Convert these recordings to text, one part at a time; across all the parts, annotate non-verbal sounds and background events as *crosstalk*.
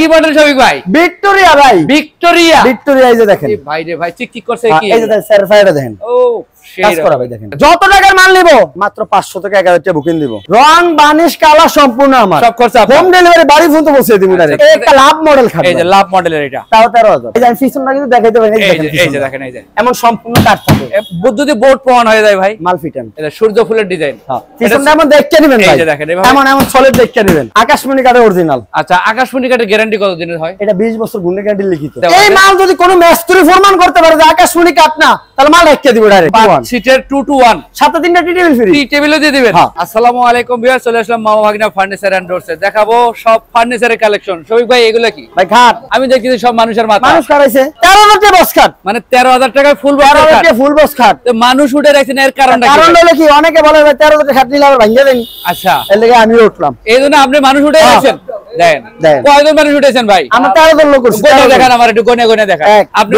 কি মডেল সবিক ভাই ভিক্টোরিয়া ভাই ভিক্টোরিয়া ভিক্টোরিয়া এই যে দেখেন ভাই রে ভাই চিকচিক করছে হ্যাঁ, কি এই যে স্যার ফায়ারটা দেখেন ও যত টাকার মাল মাত্র থেকে বুকিং রং বানিশ কালা সম্পূর্ণ আমার সব হোম ডেলিভারি বাড়ি লাভ মডেল খাবে লাভ মডেলের এটা তাও কিন্তু দেখাইতে এমন সম্পূর্ণ কাজ থাকে বোর্ড প্রমাণ হয়ে যায় ভাই মাল ফিটেন সূর্য ফুলের ডিজাইন হ্যাঁ এমন দেখতে এমন এমন দেখতে নেবেন আকাশমণি কাটে অরিজিনাল আচ্ছা আকাশমণি গ্যারান্টি কত দিনের হয় এটা বিশ বছর গুন্ডে গ্যারান্টি লিখিত এই মাল যদি কোনো মেস্তুরি ফরমান করতে পারে যে আকাশমণি কাট না তাহলে মাল সিটের টু সাথে তিনটা টি টেবিল ফ্রি টি টেবিলও দিয়ে হ্যাঁ। আসসালামু আলাইকুম ভিউয়ার চলে আসলাম মামা ফার্নিচার এন্ড ডোরসে দেখাবো সব ফার্নিচারের কালেকশন শফিক ভাই এগুলো কি ভাই খাট আমি সব মানুষের মাথা মানুষ কারাইছে 13000 টাকা বক্স খাট মানে 13000 টাকায় ফুল বক্স খাট ফুল বক্স খাট তো মানুষ উঠে রাখছেন এর কারণটা কারণ হলো কি অনেকে বলে তেরো 13000 টাকা খাট নিলে আবার ভাঙিয়ে দেন আচ্ছা এর লেগে আমি উঠলাম এইজন্য আপনি মানুষ উঠে রাখছেন হ্যাঁ। দেন ভাই আমরা তেরো জন আমার একটু গনে গনে দেখেন আপনি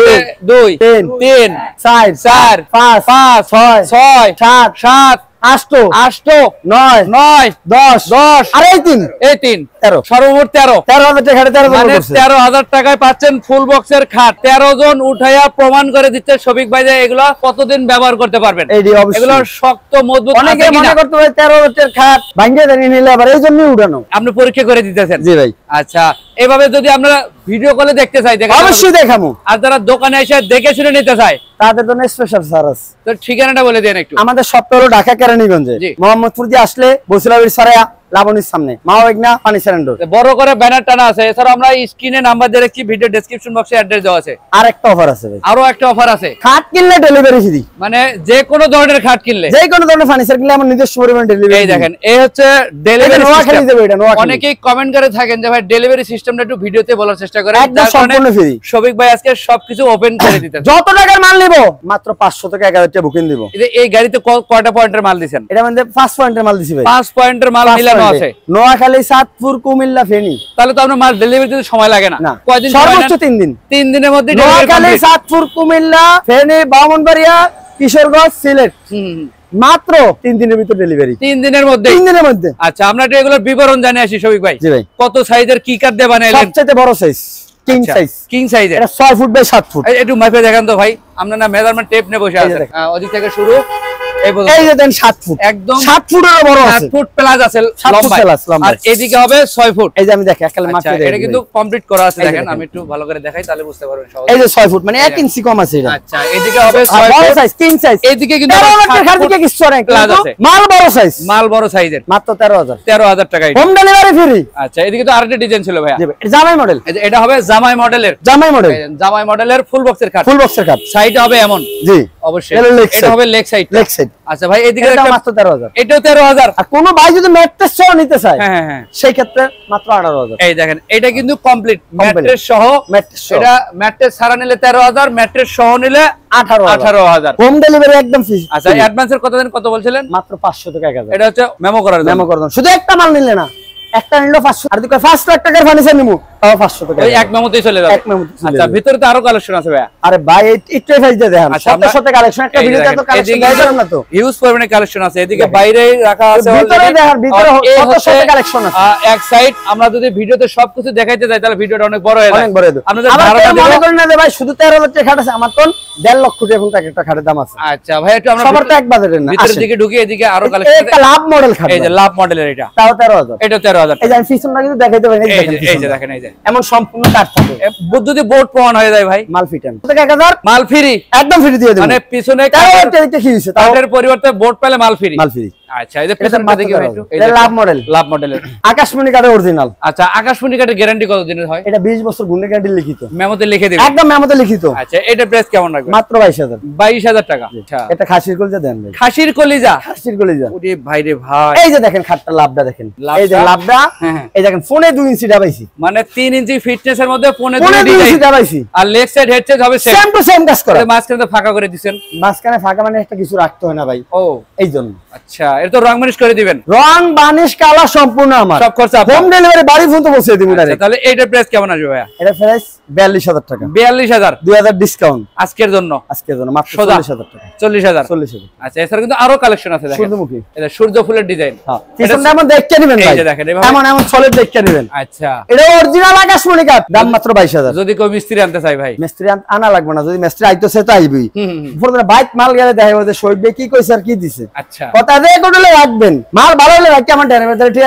দুই তিন তিন চার চার পাঁচ পাঁচ ছয় ছয় সাত সাত নয় নয় দশ দশ তিন এই তিন তেরো সর্বমোট তেরো তেরো মানে তেরো হাজার টাকায় পাচ্ছেন ফুল বক্সের খাট তেরো জন উঠাইয়া প্রমাণ করে দিচ্ছে সবিক ভাই এগুলো কতদিন ব্যবহার করতে পারবেন এগুলো শক্ত মজবুত অনেকে মনে করতে পারে তেরো হাজার খাট ভাঙ্গে জানিয়ে নিলে আবার এই জন্য উঠানো আপনি পরীক্ষা করে দিতেছেন জি ভাই আচ্ছা এভাবে যদি আমরা ভিডিও কলে দেখতে চাই অবশ্যই দেখাবো আর যারা দোকানে এসে দেখে শুনে নিতে চায় তাদের জন্য স্পেশাল সার্স তো ঠিকানাটা বলে দেন একটু আমাদের সপ্তাহ ঢাকা কেরানীগঞ্জে মোহাম্মদপুর দিয়ে আসলে বসিলাবির সারা লাবণীর সামনে মাওয়েগনা ফার্নিচার এন্ড বড় করে ব্যানার টানা আছে এছাড়া আমরা স্ক্রিনে নাম্বার দিয়ে রেখেছি ভিডিও ডেসক্রিপশন বক্সে অ্যাড্রেস দেওয়া আছে আর একটা অফার আছে ভাই আরো একটা অফার আছে খাট কিনলে ডেলিভারি ফ্রি মানে যে কোনো ধরনের খাট কিনলে যে কোনো ধরনের ফার্নিচার কিনলে আমার নিজস্ব পরিমাণ ডেলিভারি এই দেখেন এই হচ্ছে ডেলিভারি নোয়াখালী দেবে এটা নোয়াখালী অনেকেই কমেন্ট করে থাকেন যে ভাই ডেলিভারি সিস্টেমটা একটু ভিডিওতে বলার চেষ্টা করেন একদম সম্পূর্ণ ফ্রি শফিক ভাই আজকে সবকিছু ওপেন করে *coughs* দিতে যত টাকার মাল নিব মাত্র 500 থেকে 1000 টাকা বুকিং দিব এই গাড়িতে কয়টা পয়েন্টের মাল দিবেন এটা মানে 5 পয়েন্টের মাল দিছি ভাই 5 পয়েন্টের মাল মিলা নোয়াখালী সাতপুর কুমিল্লা ফেনী তাহলে তো আপনার মাল ডেলিভারি দিতে সময় লাগে না কয়দিন সর্বোচ্চ তিন দিন তিন দিনের মধ্যে নোয়াখালী সাতপুর কুমিল্লা ফেনী বামনবাড়িয়া কিশোরগঞ্জ সিলেট মাত্র তিন দিনের ভিতর ডেলিভারি তিন দিনের মধ্যে তিন দিনের মধ্যে আচ্ছা আমরা এগুলোর বিবরণ জানিয়ে আসি সবিক ভাই জি ভাই কত সাইজের কি কার দেবা বানাইলেন সবচেয়ে বড় size king size king size এটা 6 ফুট বাই 7 ফুট একটু মাপে দেখান তো ভাই আমরা না মেজারমেন্ট টেপ নিয়ে বসে আছে অধিক থেকে শুরু এদিকে মাল বড় সাইজ মাল বড় সাইজের মাত্র 13000 13000 টাকা হোম ডেলিভারি ফ্রি আচ্ছা এদিকে তো আরেকটা ডিজাইন ছিল ভাই জামাই মডেল এটা হবে জামাই মডেলের জামাই মডেল জামাই মডেলের ফুল বক্সের কাট ফুল বক্সের কাট সাইড হবে এমন জি অবশ্যই এটা হবে লেগ সাইড লেগ সাইড আচ্ছা আর হোম ডেলিভারি হ্যাঁ, হ্যাঁ, হ্যাঁ। একদম আচ্ছা অ্যাডভান্সের বলছিলেন মাত্র এটা হচ্ছে মেমো করার শুধু একটা মাল নিলে না একটা নিলো পাঁচশো আর লাখ টাকার ফার্নিচার নিবো তাও আচ্ছা, আচ্ছা, আমরা যদি ভিডিওতে সবকিছু দেখাইতে যাই তাহলে ভিডিওটা অনেক বড় মনে না যে ভাই শুধু লক্ষ আছে আমার তো লক্ষ এখন একটা খাটের দাম আছে আচ্ছা ভাই একটু আমরা এক ভিতরের দিকে ঢুকে এদিকে আরো লাভ মডেল খাট যে লাভ মডেলের এটা তাও হাজার এটা তেরো হাজার কিন্তু দেখাইতে পারি দেখেন এই যে এমন সম্পূর্ণ কাঠ থাকে বৈদ্যুতিক বোর্ড প্রমাণ হয়ে যায় ভাই মাল ফিটেন এক হাজার মাল ফ্রি একদম ফ্রি দিয়ে মানে পিছনে কাঠের পরিবর্তে বোর্ড পেলে মাল ফ্রি মাল ফ্রি আচ্ছা লাভ মডেল লাভ আচ্ছা গ্যারান্টি কত দিনের এটা বছর লিখিত লিখে একদম লিখিত আচ্ছা, এটা টাকা আচ্ছা। এটা খাসির কলিজা দেন খাসির কলিজা ভাই রে ভাই এই যে দেখেন খাটটা দেখেন হ্যাঁ, হ্যাঁ। এই দেখেন ফোনে দুই ইঞ্চি ডাবাইছি মানে তিন ইঞ্চি ফিটনেস এর মধ্যে ফোনে আর লেগ সাইড হেড সাইড হবে মাঝখানে ফাঁকা করে দিচ্ছেন মাঝখানে ফাঁকা মানে একটা কিছু রাখতে হয় না ভাই ও এই জন্য আচ্ছা এটা তো রং দিবেন সম্পূর্ণ অরিজিনাল আচ্ছা, আচ্ছা, হ্যাঁ, আচ্ছা। দাম মাত্র যদি মিস্ত্রি আনতে চাই ভাই মিস্ত্রি আনা লাগবে না যদি মিস্ত্রি আইতো সে তো আইবি বাইক মাল গেলে দেখা যাবে কি কইছে আর কি দিছে আচ্ছা তার রাখবেন মাল ভালো হলে রাখি আমার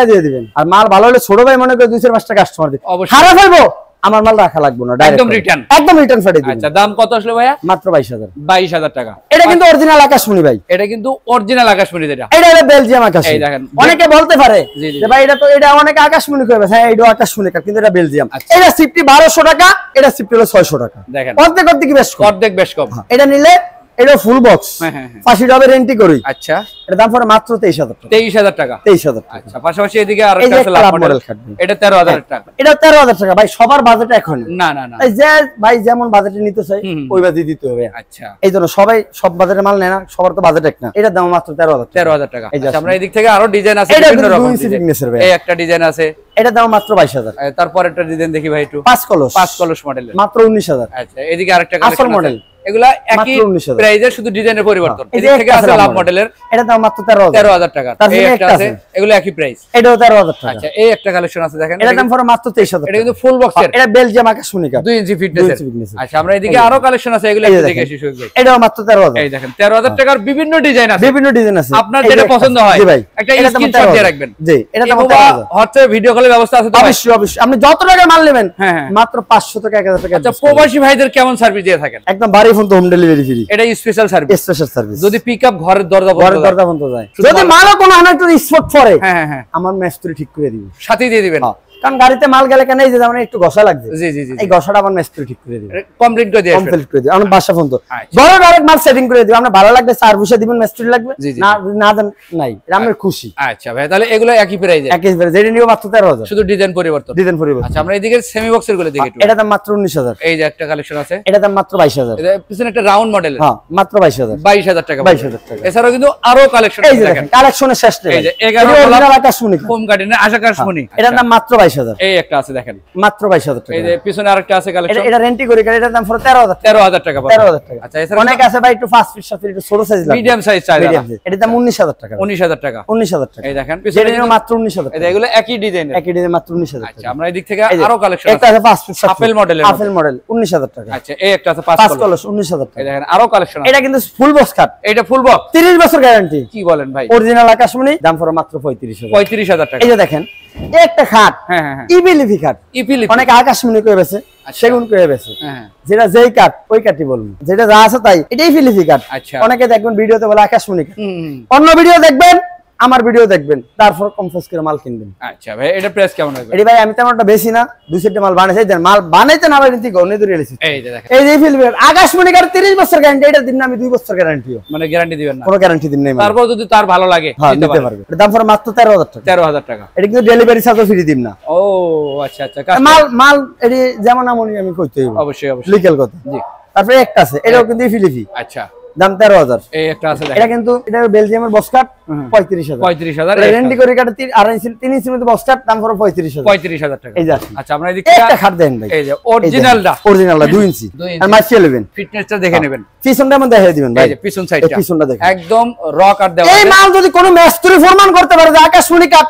দিয়ে দিবেন আর মাল ভালো হলে ছোট ভাই মনে করে পাঁচটা কাস্টমার আমার মাল রাখা না একদম রিটার্ন একদম রিটার্ন আচ্ছা দাম কত ভাইয়া মাত্র টাকা এটা কিন্তু অরিজিনাল আকাশমণি ভাই এটা কিন্তু অরিজিনাল আকাশমণি এটা হলো বেলজিয়াম এই দেখেন অনেকে বলতে পারে যে ভাই এটা তো এটা অনেকে আকাশমণি কইবে হ্যাঁ এটা আকাশমণি কিন্তু এটা বেলজিয়াম আচ্ছা। এটা সিফটি টাকা এটা সিফটি হলো ছয়শো টাকা দেখেন অর্ধেক অর্ধেক বেশ কম অর্ধেক বেশ কম হ্যাঁ। এটা নিলে এটা ফুল বক্স হ্যাঁ, হ্যাঁ, হ্যাঁ। ফাঁসি ডাবের এন্ট্রি করি আচ্ছা এটা দাম পড়ে মাত্র তেইশ হাজার তেইশ হাজার টাকা তেইশ হাজার আচ্ছা, পাশাপাশি এদিকে আর এটা তেরো হাজার টাকা এটা তেরো হাজার টাকা ভাই সবার বাজেট এখন না না না যে ভাই যেমন নিতে চাই ওই দিতে হবে আচ্ছা এই জন্য সবাই সব মাল নেয় না সবার তো বাজেট এক না এটার দাম মাত্র তেরো হাজার তেরো হাজার টাকা আচ্ছা, আমরা এদিক থেকে আরো ডিজাইন আছে বিভিন্ন রকম এই একটা ডিজাইন আছে এটা দাম মাত্র বাইশ হাজার তারপর একটা ডিজাইন দেখি ভাই একটু পাঁচ কলস পাঁচ কলস মডেল মাত্র উনিশ হাজার আচ্ছা এদিকে আরেকটা আসল মডেল বিভিন্ন ডিজাইন আছে বিভিন্ন ডিজাইন আছে আপনার যেটা পছন্দ হয় ভিডিও কলের ব্যবস্থা আছে অবশ্যই অবশ্যই আপনি যত টাকা মাল নেবেন হ্যাঁ, হ্যাঁ। মাত্র 500 টাকা হাজার টাকা আচ্ছা, প্রবাসী ভাইদের কেমন সার্ভিস দিয়ে থাকেন একদম বাড়ি তো হোম ডেলিভারি ফ্রি এটা স্পেশাল সার্ভিস স্পেশাল সার্ভিস যদি পিকআপ ঘরের দরজা ঘরের দরজা বন্ধ যায় যদি মালও কোনো হানা স্পট পড়ে হ্যাঁ হ্যাঁ, হ্যাঁ। আমার ম্যাচ ঠিক করে দিবে সাথে দিয়ে দিবেন হ্যাঁ। কারণ গাড়িতে মাল গেলে কেন এই যে যেমন একটু ঘষা লাগছে জি জি জি এই ঘষাটা আমার মিস্ত্রি ঠিক করে দিবে কমপ্লিট করে দিবে কমপ্লিট করে দিবে আমরা বাসা ফোন তো বড় ডাইরেক্ট মাল সেটিং করে দিবে আমরা ভালো লাগবে চার বসে দিবেন মিস্ত্রি লাগবে না না নাই আমরা আচ্ছা। খুশি আচ্ছা ভাই তাহলে এগুলো একই প্রাইজে একই প্রাইজে যেটা নিও মাত্র 13000 শুধু ডিজাইন পরিবর্তন ডিজাইন পরিবর্তন আচ্ছা আমরা এদিকে সেমি বক্সের গুলো দেখি এটা দাম মাত্র 19000 এই যে একটা কালেকশন আছে এটা দাম মাত্র 22000 এটা পিছনে একটা রাউন্ড মডেল হ্যাঁ মাত্র 22000 22000 টাকা 22000 টাকা এছাড়াও কিন্তু আরো কালেকশন আছে দেখেন কালেকশনের শেষ নেই এই যে 11 কালার শুনি কম কাটিনে আশা শুনি হ্যাঁ। এটা আচ্ছা। দাম মাত্র 22 বাইশ মডেল উনিশ হাজার টাকা আছে পাঁচ কলস উনিশ হাজার টাকা আরো কালেকশন এটা কিন্তু ফুল বক্স এটা ফুল তিরিশ বছর গ্যারান্টি কি বলেন ভাই অরিজিনাল আকাশমণি দাম পড়ে মাত্র পঁয়ত্রিশ পঁয়ত্রিশ হাজার টাকা এই দেখেন একটা খাট হ্যাঁ, হ্যাঁ, হ্যাঁ। ইপিলিপি খাট ইপিলিপি অনেক আকাশমণি করে বেছে আচ্ছা। সেগুন করে বেছে যেটা যেই কাঠ ওই কাঠই বলবো যেটা যা আছে তাই এটাই ফিলিপি কাঠ আচ্ছা। অনেকে দেখবেন ভিডিওতে বলে আকাশমণি কাঠ অন্য ভিডিও দেখবেন আমার ভিডিও দেখবেন তারপর কমফোর্স করে মাল কিনবেন আচ্ছা ভাই এটা প্রাইস কেমন হবে এটি ভাই আমি তো একটা বেশি না দুই সেটে মাল বানাইছি দেন মাল বানাইতে না বানাইতে গনে ধরে এসেছি এই যে দেখেন এই যে ফিলবেন আকাশমণি কার 30 বছর গ্যারান্টি এটা দিন না আমি 2 বছর গ্যারান্টিও মানে গ্যারান্টি দিবেন না কোনো গ্যারান্টি দিন নাই মানে। তারপর যদি তার ভালো লাগে হ্যাঁ, নিতে পারবে এটা দাম পড়ে মাত্র 13000 টাকা 13000 টাকা এটা কিন্তু ডেলিভারি চার্জও ফ্রি দিব না ও আচ্ছা আচ্ছা মাল মাল এটি যেমন আমনি আমি কইতে হইব অবশ্যই অবশ্যই লিকেল কথা জি তারপরে একটা আছে এটাও কিন্তু ফিলিপি আচ্ছা দাম 13000 এই একটা আছে এটা কিন্তু এটা বেলজিয়ামের বসকাট আকাশ শুনি কাট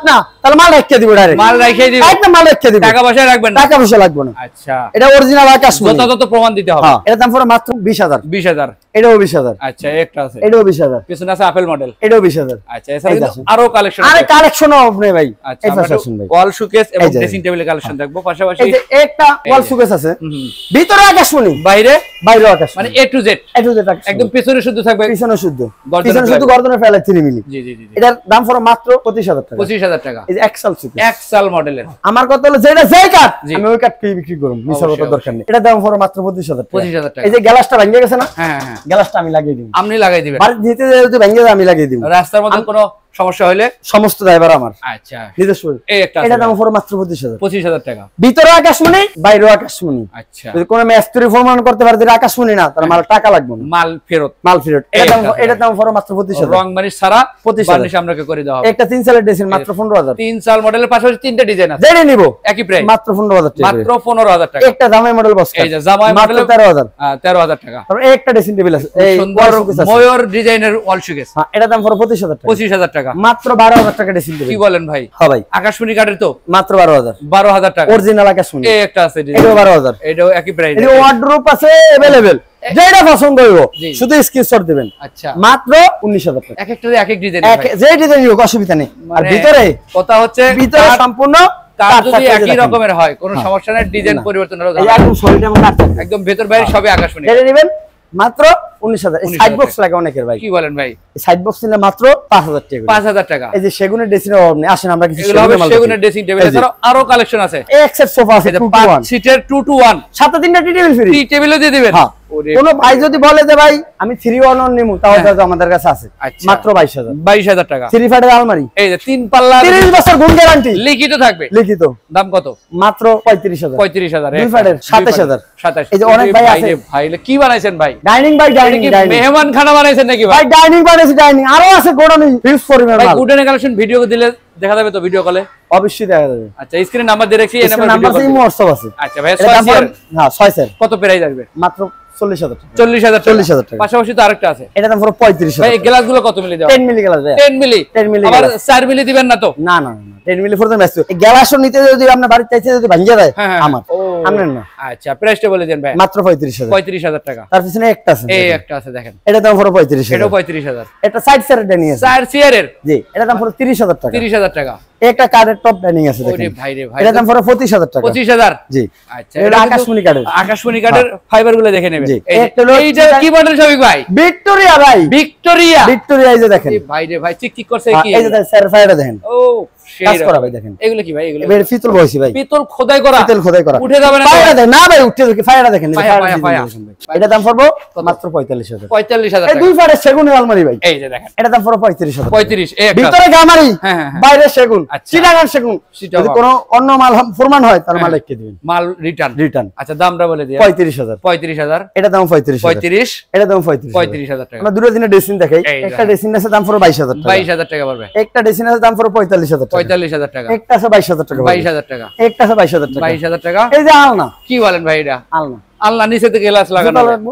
না তাহলে মাল রেখে মাল রেখে দিব একদম মাল রেখে টাকা পয়সা রাখবেন টাকা পয়সা লাগবে না আচ্ছা। এটা অরিজিনাল আকাশ শুনি প্রমাণ দিতে হবে হ্যাঁ, এটা দাম পড়ে মাত্র 20000 20000 এটাও 20000 আচ্ছা একটা আছে এটাও 20000 পিছনে আছে আপেল মডেল এটাও হাজার আচ্ছা এছাড়া আরো কালেকশন আরে কালেকশনও আপনি ভাই আচ্ছা ওয়াল শোকেস এবং ড্রেসিং টেবিলের কালেকশন দেখবো পাশাপাশি একটা ওয়াল শোকেস আছে ভিতরে আকাশ শুনি বাইরে বাইরে মানে A to Z A to Z একদম পিছনে শুদ্ধ থাকবে পিছনে শুদ্ধ পিছনে শুদ্ধ গর্দনে ফেলে 3 মিলি জি জি জি এটার দাম মাত্র 25000 টাকা 25000 টাকা এই এক্সেল সুপ এক্সেল মডেলের আমার কথা হলো যেটা কাট আমি ওই কাট বিক্রি করব দরকার নেই এটা দাম মাত্র 25000 টাকা 25000 টাকা এই যে গ্লাসটা ভেঙে গেছে না হ্যাঁ হ্যাঁ, হ্যাঁ। আমি লাগিয়ে দিব আপনি লাগাই দিবেন বাড়ি দিতে যেহেতু ভেঙে আমি লাগিয়ে দিব রাস্তার মধ্যে কোনো সমস্যা হলে সমস্ত ড্রাইভার আমার আচ্ছা নিজস্ব এটা দাম টাকা ভিতরে আকাশমণি বাইরে আচ্ছা যদি কোনো করতে পারে না তাহলে মাল টাকা লাগবে মাল ফেরত মাল ফেরত এটা দাম রং মানে সারা করে দেওয়া একটা তিন সালের ডিজাইন মাত্র পনেরো হাজার তিন সাল মডেলের পাশাপাশি তিনটা ডিজাইন আছে জেনে নিব একই প্রাইস মাত্র পনেরো হাজার টাকা মাত্র পনেরো হাজার টাকা একটা জামাই মডেল এই যে জামাই মডেল তেরো হাজার তেরো হাজার টাকা একটা ড্রেসিং টেবিল আছে এই ডিজাইনের শুকেস হ্যাঁ এটা দাম ফর পঁচিশ টাকা পঁচিশ হাজার টাকা টাকা মাত্র বারো হাজার টাকা ড্রেসিং কি বলেন ভাই হ্যাঁ ভাই আকাশমণি কাঠের তো মাত্র বারো হাজার বারো হাজার টাকা অরিজিনাল আকাশমণি একটা আছে এটাও বারো হাজার এটাও একই প্রাইস ওয়ার্ড্রোপ আছে अवेलेबल যেটা পছন্দ হইব শুধু স্ক্রিনশট দিবেন আচ্ছা মাত্র 19000 টাকা এক একটা এক এক ডিজাইন যে ডিজাইন হোক অসুবিধা নেই আর মানে ভিতরে কথা হচ্ছে ভিতরে সম্পূর্ণ একই রকমের হয় কোনো হ্যাঁ। সমস্যা নাই পরিবর্তন একদম শরীরটা একদম ভেতর মাত্র উনিশ হাজার সাইড বক্স লাগে অনেকের ভাই কি বলেন ভাই সাইড বক্স নিলে মাত্র পাঁচ হাজার টাকা পাঁচ হাজার টাকা এই যে সেগুনের ড্রেসিং অভাব নেই আসেন আমরা সেগুনের ড্রেসিং টেবিল আরো কালেকশন আছে এক্সের সোফা আছে টু টু ওয়ান সাথে তিনটা টেবিল ফ্রি টেবিলও দিয়ে দিবেন হ্যাঁ কোন ভাই যদি বলে যে ভাই আমি থ্রি ওয়ান ওয়ান আছে নাকি ভাই ডাইনিং বানাইছি ডাইনিং আরো আছে ভিডিও দিলে দেখা যাবে তো ভিডিও কলে অবশ্যই দেখা যাবে আচ্ছা স্ক্রিন নাম্বার দিয়ে রাখছি এই নাম্বার নাম্বার আছে হোয়াটসঅ্যাপ আছে আচ্ছা ভাই 6 স্যার হ্যাঁ 6 স্যার কত প্রাইস আসবে মাত্র চল্লিশ হাজার চল্লিশ হাজার চল্লিশ হাজার পাশাপাশি তো আরেকটা আছে এটা পঁয়ত্রিশ ভাই গ্লাস গুলো কত মিলি মিলি গ্লাস চার মিলি দিবেন না তো না না টেন মিলি ফোর নিতে যদি আপনার বাড়িতে যদি ভাঙিয়ে দেয় হ্যাঁ, হ্যাঁ, হ্যাঁ। আমার আমনেন আচ্ছা, ভাই ফাইবার গুলো দেখে কি ভাই ভিক্টোরিয়া ভাই ভিক্টোরিয়া ভিক্টোরিয়া দেখেন ভাই রে ভাই চিক আচ্ছা, হ্যাঁ। করছে হ্যাঁ, কি দেখেন কোনো অন্য মাল প্রমাণ হয় তার হ্যাঁ। মাল লিখে দিবেন মাল রিটার্ন রিটার্ন আচ্ছা দামটা বলে হাজার পঁয়ত্রিশ হাজার এটা দাম পঁয়ত্রিশ পঁয়ত্রিশ এটা দাম 35 হাজার টাকা আমরা দুটো দিনে ড্রেসিং দেখাই একটা ডেসিন আছে দাম পড়বো 22000 টাকা টাকা একটা ড্রেসিং আছে দাম পঁয়তাল্লিশ 45000 টাকা পঁয়তাল্লিশ হাজার টাকা বাইশ হাজার টাকা বাইশ হাজার টাকা বাইশ হাজার টাকা বাইশ হাজার টাকা আলনা কি বলেন আলনা নিচে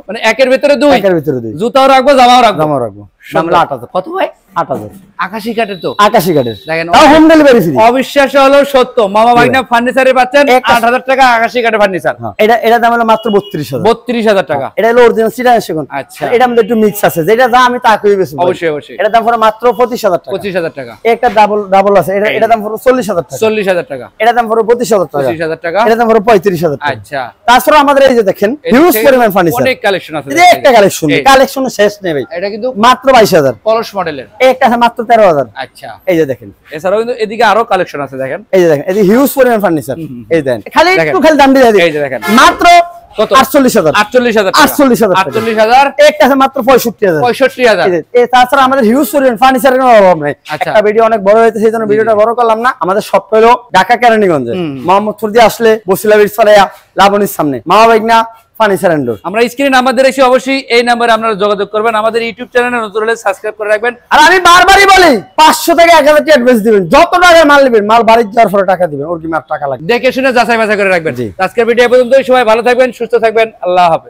মানে একের ভিতরে ভিতরে জুতাও রাখবো জামাও রাখবো রাখবো কত ভাই আকাশি কাঠের আকাশি কাঠের অবিশ্বাস হলো কাঠের হ্যাঁ, হলো হ্যাঁ, আচ্ছা। আমাদের ডাবল আছে দাম চল্লিশ হাজার চল্লিশ হাজার টাকা দাম পঁচিশ হাজার টাকা দাম পঁয়ত্রিশ হাজার আচ্ছা। তাছাড়া আমাদের এই যে দেখেন ফার্নিচার কালেকশন একটা কালেকশন কালেকশন শেষ নেই কিন্তু মাত্র বাইশ হাজার পলস মডেলের তাছাড়া আমাদের হিউজ পরিমাণ আচ্ছা। একটা ভিডিও অনেক বড় হয়েছে সেইজন্য ভিডিওটা বড় করলাম না আমাদের সব ঢাকা কেরানীগঞ্জে মোহাম্মদ দিয়ে আসলে বসিলা বিরসরায়া লাবণীর সামনে মা বাইক না ফার্নিচার এন্ড আমরা স্ক্রিনে নাম্বার দিয়ে অবশ্যই এই নাম্বারে আপনারা যোগাযোগ করবেন আমাদের ইউটিউব চ্যানেলে নতুন হলে সাবস্ক্রাইব করে রাখবেন আর আমি বারবারই বলি 500 থেকে 1000 টাকা অ্যাডভান্স দিবেন যত টাকা মাল নেবেন মাল বাড়ি যাওয়ার পরে টাকা দিবেন ওর কি মার টাকা লাগবে দেখে শুনে যাচাই বাছাই করে রাখবেন আজকের ভিডিও পর্যন্ত সবাই ভালো থাকবেন সুস্থ থাকবেন আল্লাহ হাফেজ